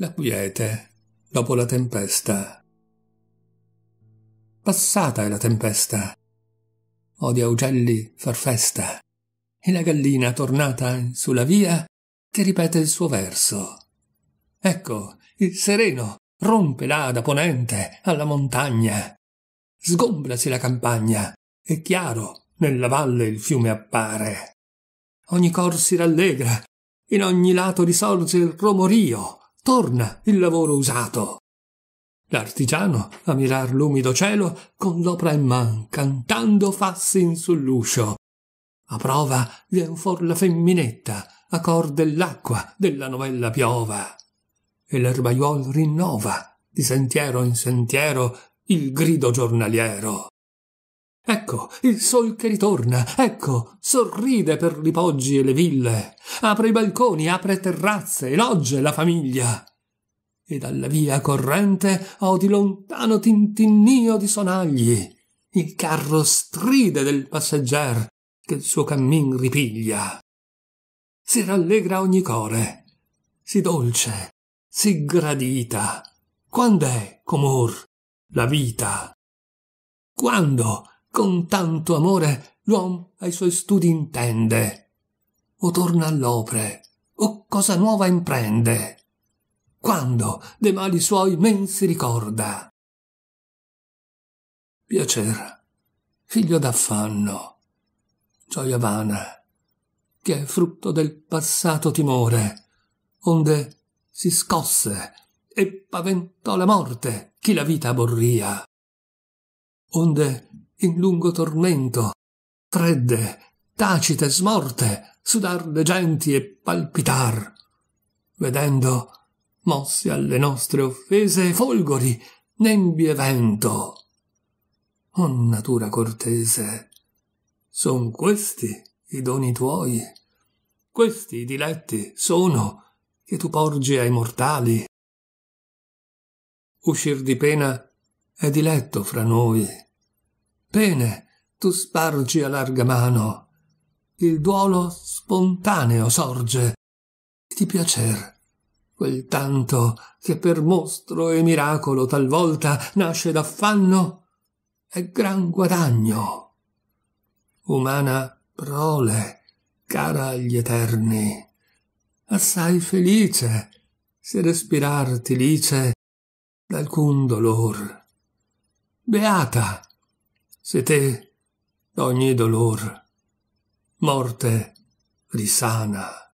la quiete dopo la tempesta. Passata è la tempesta. Odia ugelli far festa. E la gallina tornata sulla via che ripete il suo verso. Ecco, il sereno rompe là da ponente alla montagna. Sgombrasi la campagna e chiaro nella valle il fiume appare. Ogni cor si rallegra, in ogni lato risorge il romorio Torna il lavoro usato. L'artigiano, a mirar l'umido cielo, con l'opra in man, cantando fassi in sull'uscio. A prova vien fuor la femminetta, a cor dell'acqua della novella piova. E l'erbaiuol rinnova, di sentiero in sentiero, il grido giornaliero. Ecco il sol che ritorna, ecco, sorride per li poggi e le ville, apre i balconi, apre terrazze, elogge la famiglia. E dalla via corrente odi lontano tintinnio di sonagli. Il carro stride del passegger che il suo cammin ripiglia. Si rallegra ogni core, si dolce, si gradita. Quand'è, comor, la vita? Quando con tanto amore l'uomo ai suoi studi intende, o torna all'opre, o cosa nuova imprende, quando de mali suoi men si ricorda. Piacer, figlio d'affanno, gioia vana, che è frutto del passato timore, onde si scosse e paventò la morte chi la vita aborria. Onde in lungo tormento, fredde, tacite, smorte, sudar le genti e palpitar, vedendo, mossi alle nostre offese, folgori, nebbie e vento. O oh, natura cortese, son questi i doni tuoi, questi i diletti sono che tu porgi ai mortali. Uscir di pena è diletto fra noi pene tu spargi a larga mano. Il duolo spontaneo sorge di piacer, quel tanto che per mostro e miracolo talvolta nasce d'affanno, è gran guadagno. Umana prole, cara agli eterni, assai felice se respirar ti lice d'alcun dolor. Beata, se te ogni dolor, morte, risana.